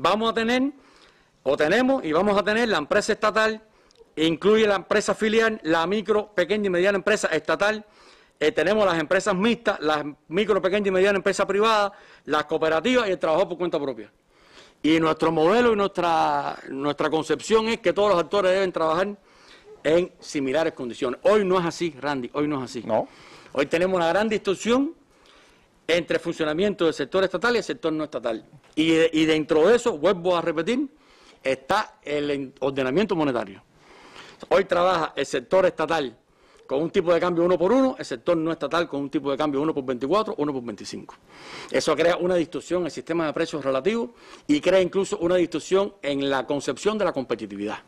vamos a tener, o tenemos y vamos a tener la empresa estatal, incluye la empresa filial, la micro, pequeña y mediana empresa estatal, eh, tenemos las empresas mixtas, las micro, pequeña y mediana empresa privada, las cooperativas y el trabajo por cuenta propia. Y nuestro modelo y nuestra, nuestra concepción es que todos los actores deben trabajar en similares condiciones. Hoy no es así, Randy, hoy no es así. No. Hoy tenemos una gran distorsión entre el funcionamiento del sector estatal y el sector no estatal. Y, dentro de eso, vuelvo a repetir, está el ordenamiento monetario. Hoy trabaja el sector estatal con un tipo de cambio 1 por 1, el sector no estatal con un tipo de cambio 1 por 24, 1 por 25. Eso crea una distorsión en el sistema de precios relativos y crea incluso una distorsión en la concepción de la competitividad.